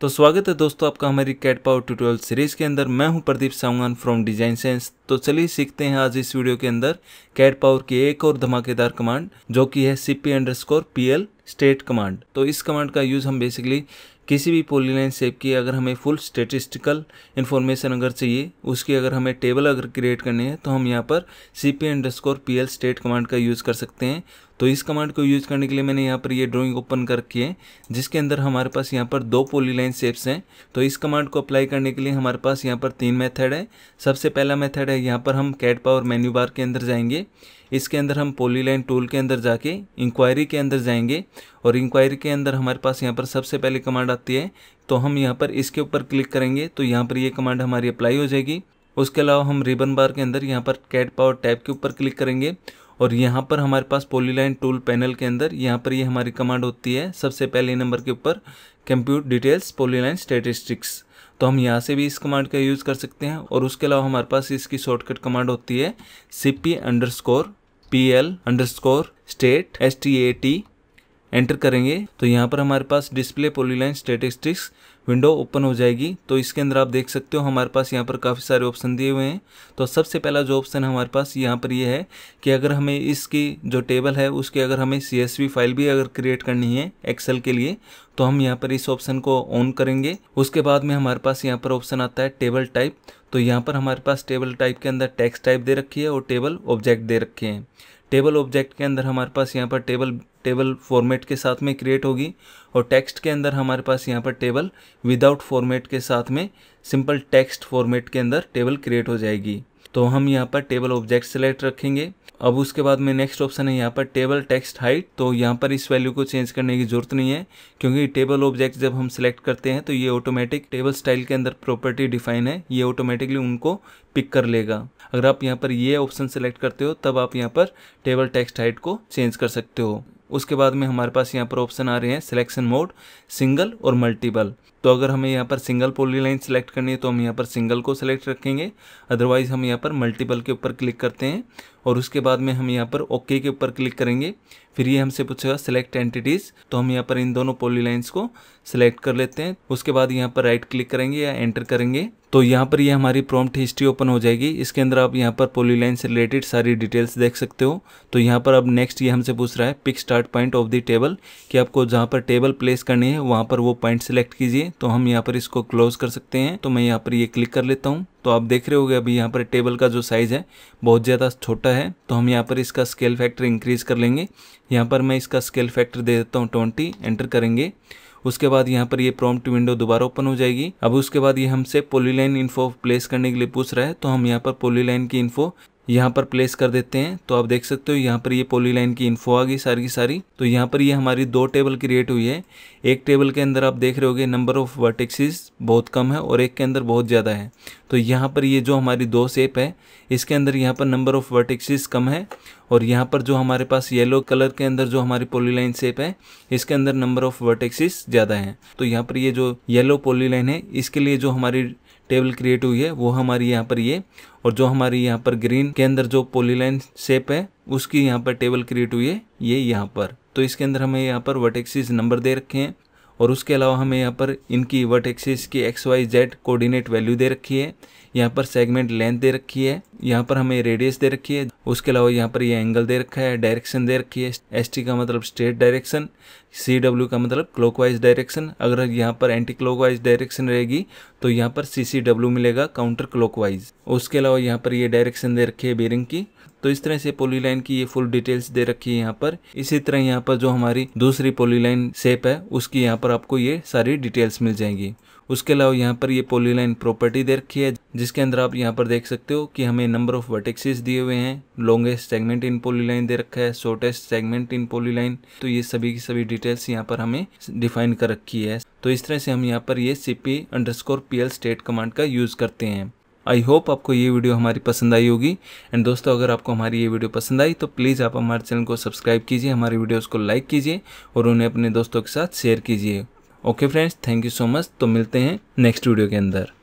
तो स्वागत है दोस्तों आपका हमारी कैट पावर ट्यूटोरियल सीरीज के अंदर मैं हूं Pradeep Savangan from design sense तो चलिए सीखते हैं आज इस वीडियो के अंदर कैट पावर की एक और धमाकेदार कमांड जो कि है CP P PL state command तो इस कमांड का यूज हम बेसिकली किसी भी पोलीलाइन सेप की अगर हमें फुल स्टेटिस्टिकल इन्फॉर्मेशन अगर चाहिए उसकी अगर हमें टेबल अगर क्रिएट करनी है तो हम यहाँ पर C P underscore P L state command का यूज़ कर सकते हैं तो इस कमांड को यूज़ करने के लिए मैंने यहाँ पर ये ड्राइंग ओपन कर रखी है जिसके अंदर हमारे पास यहाँ पर दो पोलीलाइन सेप्स हैं तो इस कमांड को अप्लाई करने के लिए हमारे पास यहाँ पर तीन मेथड है सबसे पहला मेथड है यहाँ पर हम कैट पावर मेन्यू बार के अंदर जाएंगे इसके अंदर हम पोलीलाइन टूल के अंदर जाके इंक्वायरी के अंदर जाएंगे और इंक्वायरी के अंदर हमारे पास यहाँ पर सबसे पहले कमांड आती है तो हम यहाँ पर इसके ऊपर क्लिक करेंगे तो यहाँ पर ये कमांड हमारी अप्लाई हो जाएगी उसके अलावा हम रिबन बार के अंदर यहाँ पर कैट पावर टैब के ऊपर क्लिक करेंगे और यहाँ पर हमारे पास पोलीलाइन टूल पैनल के अंदर यहाँ पर ये यह हमारी कमांड होती है सबसे पहले नंबर के ऊपर कंप्यूट डिटेल्स पोलीलाइन स्टेटिस्टिक्स तो हम यहाँ से भी इस कमांड का यूज़ कर सकते हैं और उसके अलावा हमारे पास इसकी शॉर्टकट कमांड होती है C P underscore P L underscore state S T A T enter करेंगे तो यहाँ पर हमारे पास display polyline statistics window open हो जाएगी तो इसके अंदर आप देख सकते हो हमारे पास यहाँ पर काफ़ी सारे ऑप्शन दिए हुए हैं तो सबसे पहला जो ऑप्शन हमारे पास यहाँ पर ये यह है कि अगर हमें इसकी जो टेबल है उसकी अगर हमें सी फाइल भी अगर क्रिएट करनी है एक्सेल के लिए तो हम यहाँ पर इस ऑप्शन को ऑन करेंगे उसके बाद में हमारे पास यहाँ पर ऑप्शन आता है टेबल टाइप तो यहाँ पर हमारे पास टेबल टाइप के अंदर टेक्स टाइप दे रखी है और टेबल ऑब्जेक्ट दे रखे हैं टेबल ऑब्जेक्ट के अंदर हमारे पास यहाँ पर टेबल टेबल फॉर्मेट के साथ में क्रिएट होगी और टेक्स्ट के अंदर हमारे पास यहाँ पर टेबल विदाउट फॉर्मेट के साथ में सिंपल टेक्स्ट फॉर्मेट के अंदर टेबल क्रिएट हो जाएगी तो हम यहाँ पर टेबल ऑब्जेक्ट सेलेक्ट रखेंगे अब उसके बाद में नेक्स्ट ऑप्शन है यहाँ पर टेबल टेक्स्ट हाइट तो यहाँ पर इस वैल्यू को चेंज करने की जरूरत नहीं है क्योंकि टेबल ऑब्जेक्ट जब हम सिलेक्ट करते हैं तो ये ऑटोमेटिक टेबल स्टाइल के अंदर प्रॉपर्टी डिफाइन है ये ऑटोमेटिकली उनको पिक कर लेगा अगर आप यहाँ पर ये ऑप्शन सेलेक्ट करते हो तब आप यहाँ पर टेबल टेक्स्ट हाइट को चेंज कर सकते हो उसके बाद में हमारे पास यहाँ पर ऑप्शन आ रहे हैं सिलेक्शन मोड सिंगल और मल्टीपल तो अगर हमें यहाँ पर सिंगल पोली लाइन सेलेक्ट करनी है तो हम यहाँ पर सिंगल को सेलेक्ट रखेंगे अदरवाइज़ हम यहाँ पर मल्टीपल के ऊपर क्लिक करते हैं और उसके बाद में हम यहाँ पर ओके के ऊपर क्लिक करेंगे फिर ये हमसे पूछेगा सेलेक्ट एंटिटीज़ तो हम यहाँ पर इन दोनों पोली लाइन्स को सिलेक्ट कर लेते हैं उसके बाद यहाँ पर राइट क्लिक करेंगे या एंटर करेंगे तो यहाँ पर ये यह हमारी प्रॉम्प्ट हिस्ट्री ओपन हो जाएगी इसके अंदर आप यहाँ पर पोली लाइन से रिलेटेड सारी डिटेल्स देख सकते हो तो यहाँ पर अब नेक्स्ट ये हमसे पूछ रहा है pick start point of the table कि आपको जहाँ पर टेबल प्लेस करनी है वहाँ पर वो पॉइंट सेलेक्ट कीजिए तो हम यहाँ पर इसको क्लोज कर सकते हैं तो मैं यहाँ पर ये क्लिक कर लेता हूँ तो आप देख रहे हो अभी यहाँ पर टेबल का जो साइज़ है बहुत ज़्यादा छोटा है तो हम यहाँ पर इसका स्केल फैक्टर इंक्रीज़ कर लेंगे यहाँ पर मैं इसका स्केल फैक्टर दे देता हूँ ट्वेंटी एंटर करेंगे उसके बाद यहाँ पर ये प्रॉम्प्ट विंडो दोबारा ओपन हो जाएगी अब उसके बाद ये हमसे पोलीलाइन इन्फो प्लेस करने के लिए पूछ रहा है तो हम यहाँ पर पोलीलाइन की इन्फो यहाँ पर प्लेस कर देते हैं तो आप देख सकते हो यहाँ पर ये पोली लाइन की इन्फो आ गई सारी की सारी तो यहाँ पर ये हमारी दो टेबल क्रिएट हुई है एक टेबल के अंदर आप देख रहे होगे नंबर ऑफ वर्टिक्सिस बहुत कम है और एक के अंदर बहुत ज़्यादा है तो यहाँ पर ये जो हमारी दो सेप है इसके अंदर यहाँ पर नंबर ऑफ वर्टिक्सिस कम है और यहाँ पर जो हमारे पास येलो कलर के अंदर जो हमारी पोलीलाइन सेप है इसके अंदर नंबर ऑफ वर्टिक्सिस ज़्यादा है तो यहाँ पर ये जो येलो पोलीलाइन है इसके लिए जो हमारी टेबल क्रिएट हुई है वो हमारी यहाँ पर ये और जो हमारी यहाँ पर ग्रीन के अंदर जो पोलीलाइन शेप है उसकी यहाँ पर टेबल क्रिएट हुई है ये यहाँ पर तो इसके अंदर हमें यहाँ पर वर्टेक्सिस नंबर दे रखे हैं और उसके अलावा हमें यहाँ पर इनकी वर्टेक्सिस की X Y Z coordinate value दे रखी है यहाँ पर सेगमेंट लेंथ दे रखी है यहाँ पर हमें रेडियस दे रखी है उसके अलावा यहाँ पर ये यह एंगल दे रखा है डायरेक्शन दे रखी है एस का मतलब स्ट्रेट डायरेक्शन सी डब्ल्यू का मतलब क्लॉकवाइज डायरेक्शन अगर यहाँ पर एंटी क्लॉकवाइज डायरेक्शन रहेगी तो यहाँ पर सी सी डब्ल्यू मिलेगा काउंटर क्लॉकवाइज उसके अलावा यहाँ पर ये डायरेक्शन दे रखी है बेरिंग की तो इस तरह से पोली लाइन की ये फुल डिटेल्स दे रखी है यहाँ पर इसी तरह यहाँ पर जो हमारी दूसरी पोली लाइन शेप है उसकी यहाँ पर आपको ये सारी डिटेल्स मिल जाएंगी उसके अलावा यहाँ पर ये पोलीलाइन प्रॉपर्टी दे रखी है जिसके अंदर आप यहाँ पर देख सकते हो कि हमें नंबर ऑफ वर्टेक्सेस दिए हुए हैं लॉन्गेस्ट सेगमेंट इन पोलीलाइन दे रखा है शॉर्टेस्ट सेगमेंट इन पोलीलाइन तो ये सभी की सभी डिटेल्स यहाँ पर हमें डिफाइन कर रखी है तो इस तरह से हम यहाँ पर ये C P P L state command का यूज़ करते हैं आई होप आपको ये वीडियो हमारी पसंद आई होगी एंड दोस्तों अगर आपको हमारी ये वीडियो पसंद आई तो प्लीज़ आप हमारे चैनल को सब्सक्राइब कीजिए हमारी वीडियोस को लाइक कीजिए और उन्हें अपने दोस्तों के साथ शेयर कीजिए okay friends thank you so much तो मिलते हैं नेक्स्ट वीडियो के अंदर